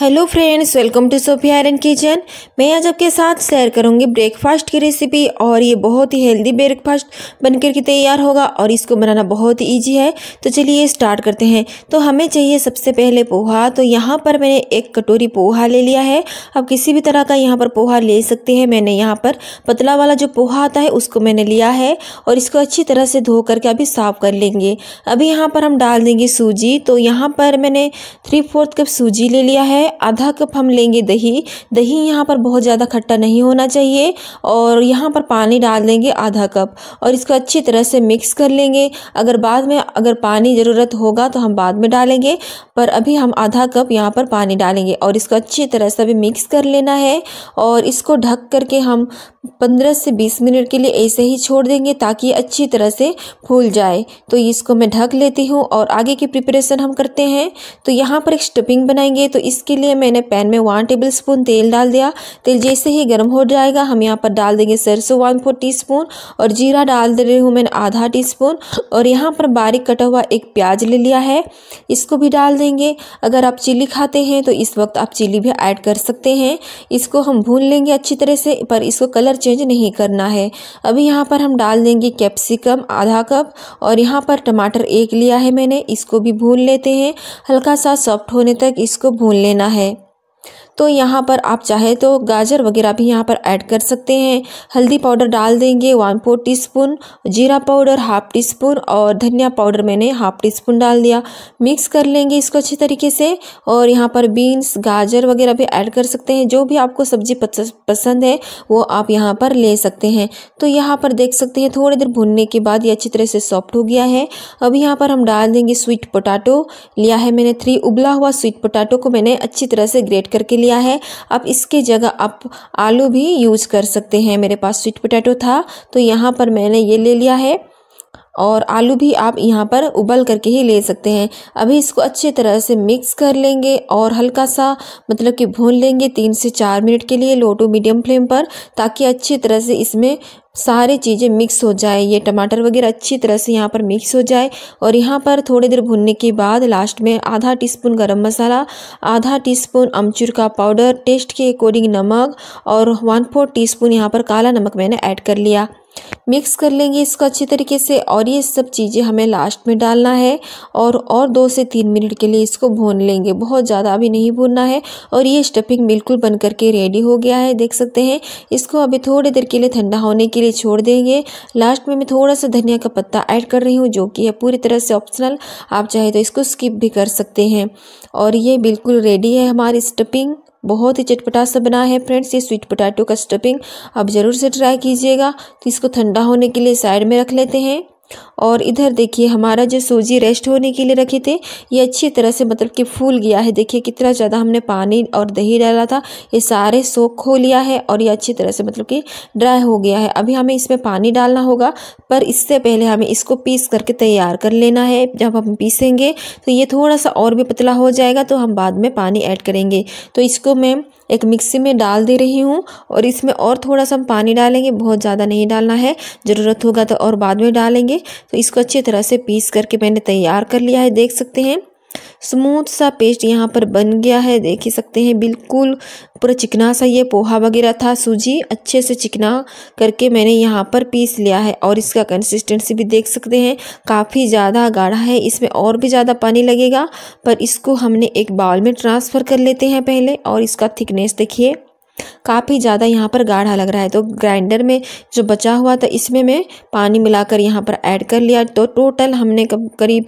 hello friends welcome to Sophia iron kitchen मैं आज आपके साथ शेयर करूंगी ब्रेकफास्ट की रेसिपी और ये बहुत ही हेल्दी ब्रेकफास्ट बनकर के तैयार होगा और इसको बनाना बहुत ही ईजी है तो चलिए स्टार्ट करते हैं तो हमें चाहिए सबसे पहले पोहा तो यहाँ पर मैंने एक कटोरी पोहा ले लिया है आप किसी भी तरह का यहाँ पर पोहा ले सकते हैं मैंने यहाँ पर पतला वाला जो पोहा आता है उसको मैंने लिया है और इसको अच्छी तरह से धो करके अभी साफ़ कर लेंगे अभी यहाँ पर हम डाल देंगे सूजी तो यहाँ पर मैंने थ्री फोर्थ कप सूजी ले लिया है है आधा कप हम लेंगे दही दही यहाँ पर बहुत ज़्यादा खट्टा नहीं होना चाहिए और यहाँ पर पानी डाल देंगे आधा कप और इसको अच्छी तरह से मिक्स कर लेंगे अगर बाद में अगर पानी ज़रूरत होगा तो हम बाद में डालेंगे पर अभी हम आधा कप यहाँ पर पानी डालेंगे और इसको अच्छी तरह से अभी मिक्स कर लेना है और इसको ढक करके हम पंद्रह से बीस मिनट के लिए ऐसे ही छोड़ देंगे ताकि अच्छी तरह से फूल जाए तो इसको मैं ढक लेती हूँ और आगे की प्रिपरेशन हम करते हैं तो यहाँ पर एक स्टफिंग बनाएंगे तो इसके लिए मैंने पैन में वन टेबल स्पून तेल डाल दिया तेल जैसे ही गर्म हो जाएगा हम यहाँ पर डाल देंगे सरसों वन फोर टी स्पून और जीरा डाल दे रही हूँ मैंने आधा टी स्पून और यहाँ पर बारीक कटा हुआ एक प्याज ले लिया है इसको भी डाल देंगे अगर आप चिली खाते हैं तो इस वक्त आप चिली भी ऐड कर सकते हैं इसको हम भून लेंगे अच्छी तरह से पर इसको कलर चेंज नहीं करना है अभी यहाँ पर हम डाल देंगे कैप्सिकम आधा कप और यहाँ पर टमाटर एक लिया है मैंने इसको भी भून लेते हैं हल्का सा सॉफ्ट होने तक इसको भून लेना रहा है तो यहाँ पर आप चाहे तो गाजर वगैरह भी यहाँ पर ऐड कर सकते हैं हल्दी पाउडर डाल देंगे वन फोर टी स्पून जीरा पाउडर हाफ टी स्पून और धनिया पाउडर मैंने हाफ टी स्पून डाल दिया मिक्स कर लेंगे इसको अच्छी तरीके से और यहाँ पर बीन्स गाजर वगैरह भी ऐड कर सकते हैं जो भी आपको सब्जी पसंद है वो आप यहाँ पर ले सकते हैं तो यहाँ पर देख सकते हैं थोड़ी देर भुनने के बाद ये अच्छी तरह से सॉफ्ट हो गया है अब यहाँ पर हम डाल देंगे स्वीट पोटाटो लिया है मैंने थ्री उबला हुआ स्वीट पोटाटो को मैंने अच्छी तरह से ग्रेट करके लिया है अब इसके जगह आप आलू भी यूज़ कर सकते हैं मेरे पास स्वीट पोटैटो था तो यहाँ पर मैंने ये ले लिया है और आलू भी आप यहाँ पर उबल करके ही ले सकते हैं अभी इसको अच्छे तरह से मिक्स कर लेंगे और हल्का सा मतलब कि भून लेंगे तीन से चार मिनट के लिए लो टू मीडियम फ्लेम पर ताकि अच्छी तरह से इसमें सारी चीज़ें मिक्स हो जाए ये टमाटर वगैरह अच्छी तरह से यहाँ पर मिक्स हो जाए और यहाँ पर थोड़ी देर भुनने के बाद लास्ट में आधा टीस्पून गरम मसाला आधा टीस्पून अमचूर का पाउडर टेस्ट के अकॉर्डिंग नमक और वन फोर टीस्पून यहाँ पर काला नमक मैंने ऐड कर लिया मिक्स कर लेंगे इसको अच्छी तरीके से और ये सब चीज़ें हमें लास्ट में डालना है और और दो से तीन मिनट के लिए इसको भून लेंगे बहुत ज़्यादा अभी नहीं भूनना है और ये स्टफिंग बिल्कुल बन करके रेडी हो गया है देख सकते हैं इसको अभी थोड़ी देर के लिए ठंडा होने के लिए छोड़ देंगे लास्ट में मैं थोड़ा सा धनिया का पत्ता ऐड कर रही हूँ जो कि है पूरी तरह से ऑप्शनल आप चाहे तो इसको स्किप भी कर सकते हैं और ये बिल्कुल रेडी है हमारी स्टफिंग बहुत ही चटपटा सा बना है फ्रेंड्स ये स्वीट पोटैटो का स्टफिंग आप ज़रूर से ट्राई कीजिएगा तो इसको ठंडा होने के लिए साइड में रख लेते हैं और इधर देखिए हमारा जो सूजी रेस्ट होने के लिए रखे थे ये अच्छी तरह से मतलब कि फूल गया है देखिए कितना ज़्यादा हमने पानी और दही डाला था ये सारे सोख हो लिया है और ये अच्छी तरह से मतलब कि ड्राई हो गया है अभी हमें इसमें पानी डालना होगा पर इससे पहले हमें इसको पीस करके तैयार कर लेना है जब हम पीसेंगे तो ये थोड़ा सा और भी पतला हो जाएगा तो हम बाद में पानी ऐड करेंगे तो इसको मैं एक मिक्सी में डाल दे रही हूँ और इसमें और थोड़ा सा हम पानी डालेंगे बहुत ज़्यादा नहीं डालना है ज़रूरत होगा तो और बाद में डालेंगे तो इसको अच्छी तरह से पीस करके मैंने तैयार कर लिया है देख सकते हैं स्मूथ सा पेस्ट यहाँ पर बन गया है देख ही सकते हैं बिल्कुल पूरा चिकना सा ये पोहा वगैरह था सूजी अच्छे से चिकना करके मैंने यहाँ पर पीस लिया है और इसका कंसिस्टेंसी भी देख सकते हैं काफ़ी ज़्यादा गाढ़ा है इसमें और भी ज़्यादा पानी लगेगा पर इसको हमने एक बाउल में ट्रांसफ़र कर लेते हैं पहले और इसका थिकनेस देखिए काफ़ी ज़्यादा यहाँ पर गाढ़ा लग रहा है तो ग्राइंडर में जो बचा हुआ था इसमें मैं पानी मिलाकर यहाँ पर ऐड कर लिया तो टोटल हमने करीब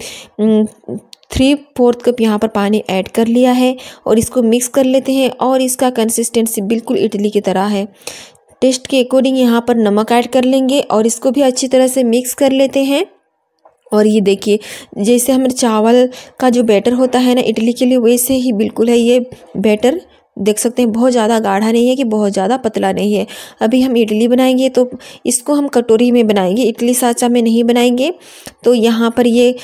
थ्री फोर्थ कप यहाँ पर पानी ऐड कर लिया है और इसको मिक्स कर लेते हैं और इसका कंसिस्टेंसी बिल्कुल इडली की तरह है टेस्ट के अकॉर्डिंग यहाँ पर नमक ऐड कर लेंगे और इसको भी अच्छी तरह से मिक्स कर लेते हैं और ये देखिए जैसे हमारे चावल का जो बैटर होता है ना इडली के लिए वैसे ही बिल्कुल है ये बैटर देख सकते हैं बहुत ज़्यादा गाढ़ा नहीं है कि बहुत ज़्यादा पतला नहीं है अभी हम इडली बनाएंगे तो इसको हम कटोरी में बनाएंगे इडली साचा में नहीं बनाएंगे तो यहाँ पर ये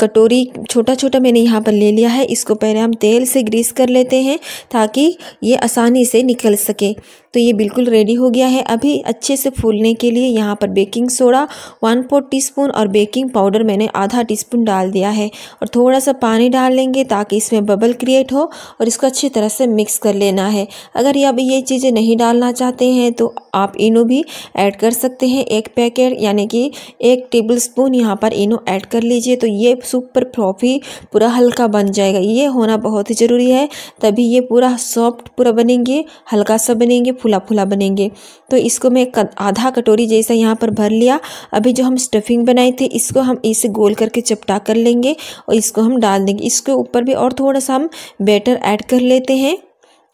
कटोरी छोटा छोटा मैंने यहाँ पर ले लिया है इसको पहले हम तेल से ग्रीस कर लेते हैं ताकि ये आसानी से निकल सके तो ये बिल्कुल रेडी हो गया है अभी अच्छे से फूलने के लिए यहाँ पर baking soda one four teaspoon और बेकिंग पाउडर मैंने आधा टीस्पून डाल दिया है और थोड़ा सा पानी डाल लेंगे ताकि इसमें बबल क्रिएट हो और इसको अच्छी तरह से मिक्स कर लेना है अगर ये अब ये चीज़ें नहीं डालना चाहते हैं तो आप इनो भी ऐड कर सकते हैं एक पैकेट यानी कि एक टेबल स्पून यहाँ पर इनो ऐड कर लीजिए तो ये सूप पर फ्लॉफी पूरा हल्का बन जाएगा ये होना बहुत ही ज़रूरी है तभी ये पूरा सॉफ्ट पूरा बनेंगे हल्का सा बनेंगे फूला फूला बनेंगे तो इसको मैं आधा कटोरी जैसा यहाँ पर भर लिया अभी जो हम स्टफिंग बनाए थे इसको हम इसे गोल करके चपटा कर लेंगे और इसको हम डाल देंगे इसके ऊपर भी और थोड़ा सा हम बैटर ऐड कर लेते हैं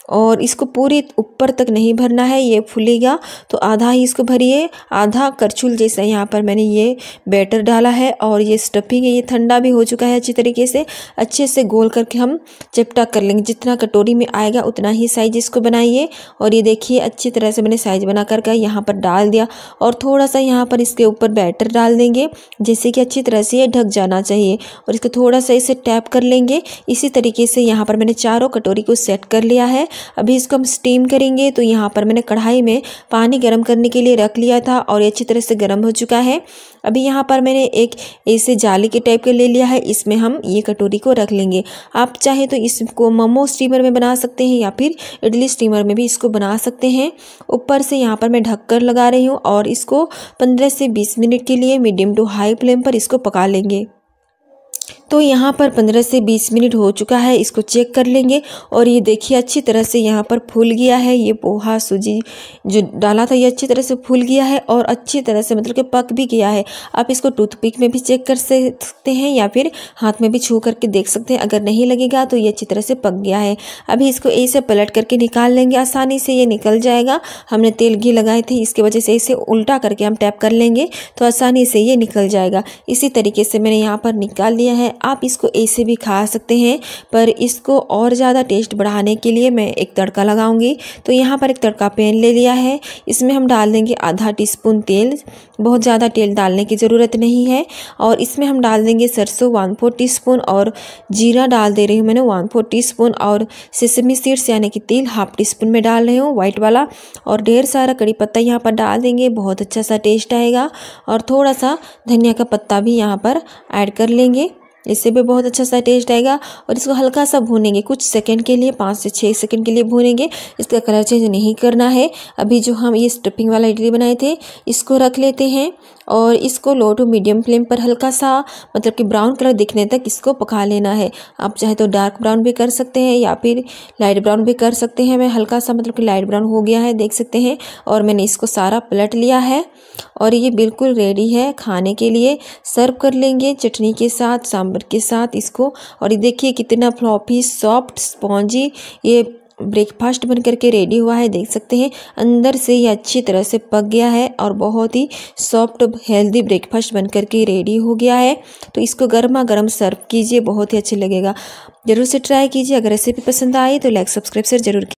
और इसको पूरी ऊपर तक नहीं भरना है ये फूलेगा तो आधा ही इसको भरिए आधा करछुल जैसा यहाँ पर मैंने ये बैटर डाला है और ये स्टफिंग है ये ठंडा भी हो चुका है अच्छी तरीके से अच्छे से गोल करके हम चपटा कर लेंगे जितना कटोरी में आएगा उतना ही साइज इसको बनाइए और ये देखिए अच्छी तरह से मैंने साइज बना कर का यहाँ पर डाल दिया और थोड़ा सा यहाँ पर इसके ऊपर बैटर डाल देंगे जैसे कि अच्छी तरह से ये ढक जाना चाहिए और इसको थोड़ा सा इसे टैप कर लेंगे इसी तरीके से यहाँ पर मैंने चारों कटोरी को सेट कर लिया है अभी इसको हम स्टीम करेंगे तो यहाँ पर मैंने कढ़ाई में पानी गर्म करने के लिए रख लिया था और ये अच्छी तरह से गर्म हो चुका है अभी यहाँ पर मैंने एक ऐसे जाली के टाइप का ले लिया है इसमें हम ये कटोरी को रख लेंगे आप चाहे तो इसको मोमो स्टीमर में बना सकते हैं या फिर इडली स्टीमर में भी इसको बना सकते हैं ऊपर से यहाँ पर मैं ढककर लगा रही हूँ और इसको पंद्रह से बीस मिनट के लिए मीडियम टू हाई फ्लेम पर इसको पका लेंगे तो यहाँ पर 15 से 20 मिनट हो चुका है इसको चेक कर लेंगे और ये देखिए अच्छी तरह से यहाँ पर फूल गया है ये पोहा सूजी जो डाला था ये अच्छी तरह से फूल गया है और अच्छी तरह से मतलब कि पक भी गया है आप इसको टूथपिक में भी चेक कर सकते हैं या फिर हाथ में भी छू करके देख सकते हैं अगर नहीं लगेगा तो ये अच्छी तरह से पक गया है अभी इसको ऐसे पलट करके निकाल लेंगे आसानी से ये निकल जाएगा हमने तेल घी लगाए थे इसकी वजह से इसे उल्टा करके हम टैप कर लेंगे तो आसानी से ये निकल जाएगा इसी तरीके से मैंने यहाँ पर निकाल लिया है आप इसको ऐसे भी खा सकते हैं पर इसको और ज़्यादा टेस्ट बढ़ाने के लिए मैं एक तड़का लगाऊंगी तो यहाँ पर एक तड़का पैन ले लिया है इसमें हम डाल देंगे आधा स्पून तेल बहुत ज़्यादा तेल डालने की ज़रूरत नहीं है और इसमें हम डाल देंगे सरसों वन फोर टी और जीरा डाल दे रही हूँ मैंने वन फोर टी और सिसमी सीड्स यानी कि तेल हाफ टी स्पून में डाल रही हूँ वाइट वाला और ढेर सारा कड़ी पत्ता यहाँ पर डाल देंगे बहुत अच्छा सा टेस्ट आएगा और थोड़ा सा धनिया का पत्ता भी यहाँ पर ऐड कर लेंगे इससे भी बहुत अच्छा सा टेस्ट आएगा और इसको हल्का सा भूनेंगे कुछ सेकंड के लिए पाँच से छः सेकंड के लिए भूनेंगे इसका कलर चेंज नहीं करना है अभी जो हम ये स्टफिंग वाला इडली बनाए थे इसको रख लेते हैं और इसको लो टू मीडियम फ्लेम पर हल्का सा मतलब कि ब्राउन कलर दिखने तक इसको पका लेना है आप चाहे तो डार्क ब्राउन भी कर सकते हैं या फिर लाइट ब्राउन भी कर सकते हैं मैं हल्का सा मतलब कि लाइट ब्राउन हो गया है देख सकते हैं और मैंने इसको सारा पलट लिया है और ये बिल्कुल रेडी है खाने के लिए सर्व कर लेंगे चटनी के साथ सांभर नंबर के साथ इसको और ये देखिए कितना फ्लॉपी सॉफ्ट स्पॉन्जी ये ब्रेकफास्ट बन करके रेडी हुआ है देख सकते हैं अंदर से ये अच्छी तरह से पक गया है और बहुत ही सॉफ्ट हेल्दी ब्रेकफास्ट बन करके रेडी हो गया है तो इसको गर्मा गर्म सर्व कीजिए बहुत ही अच्छा लगेगा ज़रूर से ट्राई कीजिए अगर रेसिपी पसंद आई तो लाइक सब्सक्राइब से जरूर